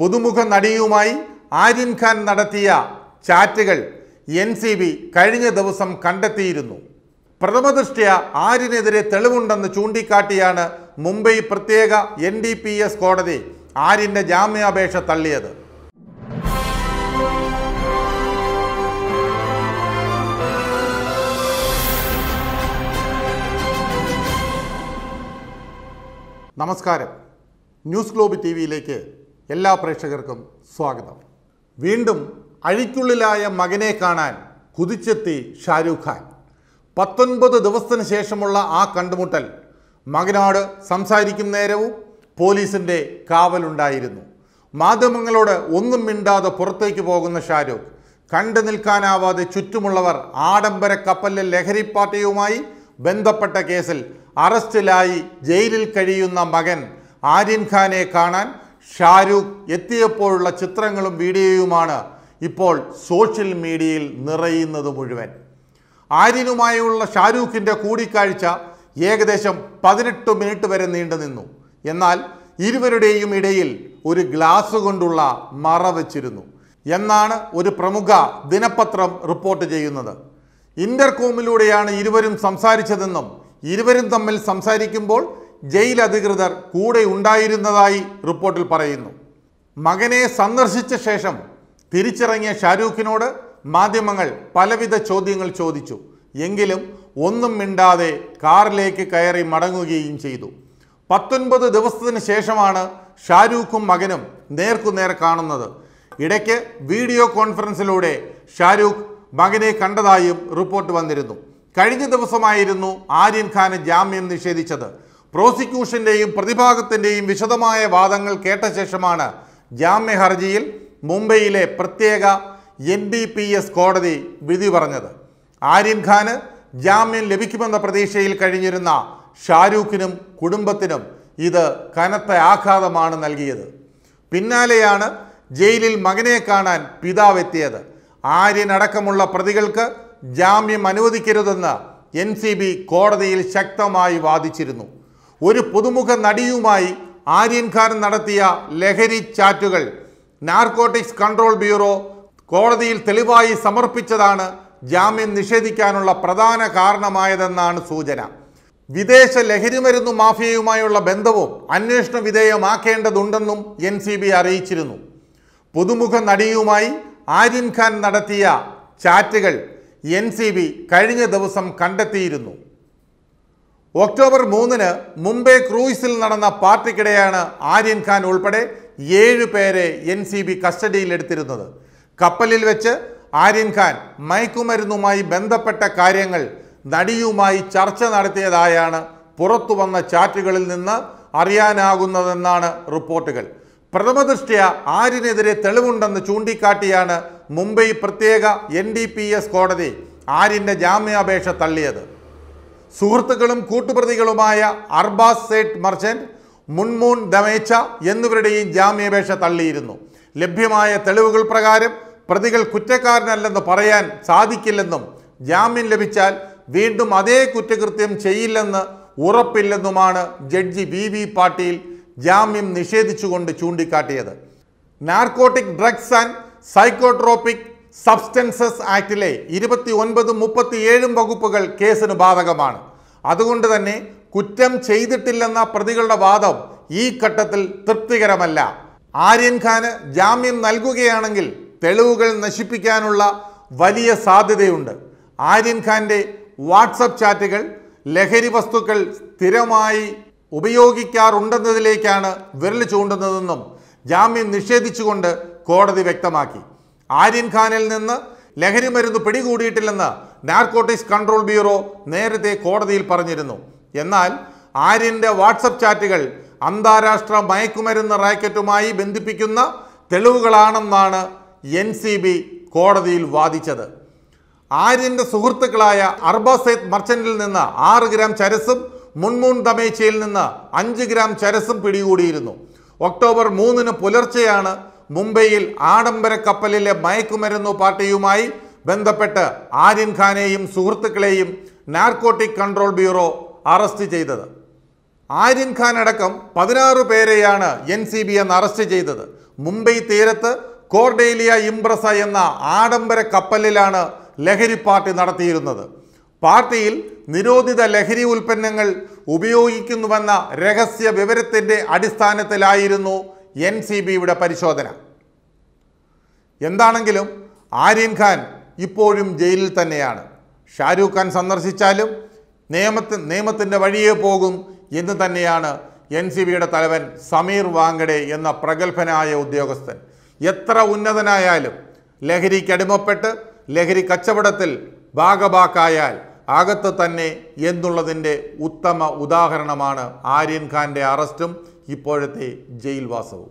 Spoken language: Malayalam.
പുതുമുഖ നടിയുമായി ആര്യൻ ഖാൻ നടത്തിയ ചാറ്റുകൾ എൻ സി ബി കഴിഞ്ഞ ദിവസം കണ്ടെത്തിയിരുന്നു പ്രഥമദൃഷ്ട്യ ആര്യനെതിരെ തെളിവുണ്ടെന്ന് ചൂണ്ടിക്കാട്ടിയാണ് മുംബൈ പ്രത്യേക എൻ ഡി പി എസ് കോടതി ആര്യൻ്റെ ജാമ്യാപേക്ഷ തള്ളിയത് നമസ്കാരം ന്യൂസ് ഗ്ലോബ് ടി വിയിലേക്ക് എല്ലാ പ്രേക്ഷകർക്കും സ്വാഗതം വീണ്ടും അഴിക്കുള്ളിലായ മകനെ കാണാൻ കുതിച്ചെത്തി ഷാരൂഖ് ഖാൻ പത്തൊൻപത് ദിവസത്തിന് ശേഷമുള്ള ആ കണ്ടുമുട്ടൽ മകനോട് സംസാരിക്കും നേരവും പോലീസിൻ്റെ കാവലുണ്ടായിരുന്നു മാധ്യമങ്ങളോട് ഒന്നും മിണ്ടാതെ പുറത്തേക്ക് പോകുന്ന ഷാരൂഖ് കണ്ടു നിൽക്കാനാവാതെ ചുറ്റുമുള്ളവർ ആഡംബര കപ്പലിലെ ലഹരി പാർട്ടിയുമായി ബന്ധപ്പെട്ട കേസിൽ അറസ്റ്റിലായി ജയിലിൽ കഴിയുന്ന മകൻ ആര്യൻ ഖാനെ കാണാൻ ഷാരൂഖ് എത്തിയപ്പോഴുള്ള ചിത്രങ്ങളും വീഡിയോയുമാണ് ഇപ്പോൾ സോഷ്യൽ മീഡിയയിൽ നിറയുന്നത് മുഴുവൻ ആര്യനുമായുള്ള ഷാരൂഖിൻ്റെ കൂടിക്കാഴ്ച ഏകദേശം പതിനെട്ട് മിനിറ്റ് വരെ നീണ്ടു നിന്നു എന്നാൽ ഇരുവരുടെയും ഇടയിൽ ഒരു ഗ്ലാസ് കൊണ്ടുള്ള മറ വച്ചിരുന്നു എന്നാണ് ഒരു പ്രമുഖ ദിനപത്രം റിപ്പോർട്ട് ചെയ്യുന്നത് ഇന്റർകോമിലൂടെയാണ് ഇരുവരും സംസാരിച്ചതെന്നും ഇരുവരും തമ്മിൽ സംസാരിക്കുമ്പോൾ ജയിൽ അധികൃതർ കൂടെ ഉണ്ടായിരുന്നതായി റിപ്പോർട്ടിൽ പറയുന്നു മകനെ സന്ദർശിച്ച ശേഷം തിരിച്ചിറങ്ങിയ ഷാരൂഖിനോട് മാധ്യമങ്ങൾ പലവിധ ചോദ്യങ്ങൾ ചോദിച്ചു എങ്കിലും ഒന്നും മിണ്ടാതെ കാറിലേക്ക് കയറി മടങ്ങുകയും ചെയ്തു പത്തൊൻപത് ദിവസത്തിന് ശേഷമാണ് ഷാരൂഖും മകനും നേർക്കുനേർ കാണുന്നത് ഇടയ്ക്ക് വീഡിയോ കോൺഫറൻസിലൂടെ ഷാരൂഖ് മകനെ കണ്ടതായും റിപ്പോർട്ട് വന്നിരുന്നു കഴിഞ്ഞ ദിവസമായിരുന്നു ആര്യൻ ഖാന് ജാമ്യം നിഷേധിച്ചത് പ്രോസിക്യൂഷന്റെയും പ്രതിഭാഗത്തിന്റെയും വിശദമായ വാദങ്ങൾ കേട്ട ശേഷമാണ് ജാമ്യ ഹർജിയിൽ മുംബൈയിലെ പ്രത്യേക എൻ ഡി പി എസ് കോടതി വിധി പറഞ്ഞത് ആര്യൻ ജാമ്യം ലഭിക്കുമെന്ന പ്രതീക്ഷയിൽ കഴിഞ്ഞിരുന്ന ഷാരൂഖിനും കുടുംബത്തിനും ഇത് കനത്ത ആഘാതമാണ് നൽകിയത് പിന്നാലെയാണ് ജയിലിൽ മകനെ കാണാൻ പിതാവെത്തിയത് ആര്യൻ അടക്കമുള്ള പ്രതികൾക്ക് ജാമ്യം അനുവദിക്കരുതെന്ന് എൻ കോടതിയിൽ ശക്തമായി വാദിച്ചിരുന്നു ഒരു പുതുമുഖ നടിയുമായി ആര്യൻ ഖാൻ നടത്തിയ ലഹരി ചാറ്റുകൾ നാർക്കോട്ടിക്സ് കൺട്രോൾ ബ്യൂറോ കോടതിയിൽ തെളിവായി സമർപ്പിച്ചതാണ് ജാമ്യം നിഷേധിക്കാനുള്ള പ്രധാന കാരണമായതെന്നാണ് സൂചന വിദേശ ലഹരിമരുന്നു മാഫിയയുമായുള്ള ബന്ധവും അന്വേഷണ വിധേയമാക്കേണ്ടതുണ്ടെന്നും എൻ സി ബി അറിയിച്ചിരുന്നു പുതുമുഖ നടിയുമായി ആര്യൻ ഖാൻ നടത്തിയ ചാറ്റുകൾ എൻ സി ബി കഴിഞ്ഞ ദിവസം കണ്ടെത്തിയിരുന്നു ഒക്ടോബർ മൂന്നിന് മുംബൈ ക്രൂയിസിൽ നടന്ന പാർട്ടിക്കിടെയാണ് ആര്യൻ ഖാൻ ഉൾപ്പെടെ ഏഴ് പേരെ എൻ സി ബി കസ്റ്റഡിയിലെടുത്തിരുന്നത് കപ്പലിൽ വെച്ച് ആര്യൻ ഖാൻ മയക്കുമരുന്നുമായി ബന്ധപ്പെട്ട കാര്യങ്ങൾ നടിയുമായി ചർച്ച നടത്തിയതായാണ് പുറത്തു വന്ന ചാറ്റുകളിൽ നിന്ന് അറിയാനാകുന്നതെന്നാണ് റിപ്പോർട്ടുകൾ പ്രഥമദൃഷ്ട്യ ആര്യനെതിരെ തെളിവുണ്ടെന്ന് ചൂണ്ടിക്കാട്ടിയാണ് മുംബൈ പ്രത്യേക എൻ കോടതി ആര്യൻ്റെ ജാമ്യാപേക്ഷ തള്ളിയത് സുഹൃത്തുക്കളും കൂട്ടുപ്രതികളുമായ അർബാസ് സേട്ട് മർച്ചൻറ്റ് മുൻമൂൻ ദമേച്ച എന്നിവരുടെയും ജാമ്യാപേക്ഷ തള്ളിയിരുന്നു ലഭ്യമായ തെളിവുകൾ പ്രകാരം പ്രതികൾ കുറ്റക്കാരനല്ലെന്ന് പറയാൻ സാധിക്കില്ലെന്നും ജാമ്യം ലഭിച്ചാൽ വീണ്ടും അതേ കുറ്റകൃത്യം ചെയ്യില്ലെന്ന് ഉറപ്പില്ലെന്നുമാണ് ജഡ്ജി വി വി പാട്ടീൽ ജാമ്യം നിഷേധിച്ചുകൊണ്ട് ചൂണ്ടിക്കാട്ടിയത് narcotic drugs and psychotropic substances ആക്ടിലെ ഇരുപത്തി ഒൻപതും മുപ്പത്തിയേഴും വകുപ്പുകൾ കേസിന് ബാധകമാണ് അതുകൊണ്ട് തന്നെ കുറ്റം ചെയ്തിട്ടില്ലെന്ന പ്രതികളുടെ വാദം ഈ ഘട്ടത്തിൽ തൃപ്തികരമല്ല ആര്യൻ ജാമ്യം നൽകുകയാണെങ്കിൽ തെളിവുകൾ നശിപ്പിക്കാനുള്ള വലിയ സാധ്യതയുണ്ട് ആര്യൻ വാട്സപ്പ് ചാറ്റുകൾ ലഹരി വസ്തുക്കൾ സ്ഥിരമായി ഉപയോഗിക്കാറുണ്ടെന്നതിലേക്കാണ് വിരൽ ചൂണ്ടുന്നതെന്നും ജാമ്യം നിഷേധിച്ചുകൊണ്ട് കോടതി വ്യക്തമാക്കി ആര്യൻ ഖാനിൽ നിന്ന് ലഹരി മരുന്ന് പിടികൂടിയിട്ടില്ലെന്ന് നാർക്കോട്ടിക്സ് കൺട്രോൾ ബ്യൂറോ നേരത്തെ കോടതിയിൽ പറഞ്ഞിരുന്നു എന്നാൽ ആര്യൻ്റെ വാട്സപ്പ് ചാറ്റുകൾ അന്താരാഷ്ട്ര മയക്കുമരുന്ന് റാക്കറ്റുമായി ബന്ധിപ്പിക്കുന്ന തെളിവുകളാണെന്നാണ് എൻ സി ബി കോടതിയിൽ വാദിച്ചത് ആര്യൻ്റെ സുഹൃത്തുക്കളായ അർബസൈദ് മർച്ചന്റിൽ നിന്ന് ആറ് ഗ്രാം ചരസും മുൻമൂൺ തമേച്ചയിൽ നിന്ന് അഞ്ച് ഗ്രാം ചരസും പിടികൂടിയിരുന്നു ഒക്ടോബർ മൂന്നിന് പുലർച്ചെയാണ് മുംബൈയിൽ ആഡംബര കപ്പലിലെ മയക്കുമരുന്നു പാർട്ടിയുമായി ബന്ധപ്പെട്ട് ആര്യൻ ഖാനെയും സുഹൃത്തുക്കളെയും നാർക്കോട്ടിക് കൺട്രോൾ ബ്യൂറോ അറസ്റ്റ് ചെയ്തത് ആര്യൻ ഖാൻ അടക്കം പതിനാറ് പേരെയാണ് എൻ സി ബി എന്ന് അറസ്റ്റ് ചെയ്തത് മുംബൈ തീരത്ത് കോർഡേലിയ ഇംപ്രസ എന്ന ആഡംബര കപ്പലിലാണ് ലഹരി പാർട്ടി നടത്തിയിരുന്നത് പാർട്ടിയിൽ നിരോധിത ലഹരി ഉൽപ്പന്നങ്ങൾ ഉപയോഗിക്കുന്നുവെന്ന രഹസ്യ വിവരത്തിൻ്റെ അടിസ്ഥാനത്തിലായിരുന്നു എൻ സി ബിയുടെ പരിശോധന എന്താണെങ്കിലും ആര്യൻ ഖാൻ ഇപ്പോഴും ജയിലിൽ തന്നെയാണ് ഷാരൂഖ് ഖാൻ സന്ദർശിച്ചാലും നിയമത്തി നിയമത്തിൻ്റെ വഴിയേ പോകും എന്ന് തന്നെയാണ് എൻ സി ബിയുടെ തലവൻ സമീർ വാങ്കഡെ എന്ന പ്രഗത്ഭനായ ഉദ്യോഗസ്ഥൻ എത്ര ഉന്നതനായാലും ലഹരിക്കടിമപ്പെട്ട് ലഹരി കച്ചവടത്തിൽ ഭാഗഭാക്കായാൽ അകത്ത് തന്നെ എന്നുള്ളതിൻ്റെ ഉത്തമ ഉദാഹരണമാണ് ആര്യൻ ഖാൻ്റെ അറസ്റ്റും ഇപ്പോഴത്തെ ജയിൽവാസവും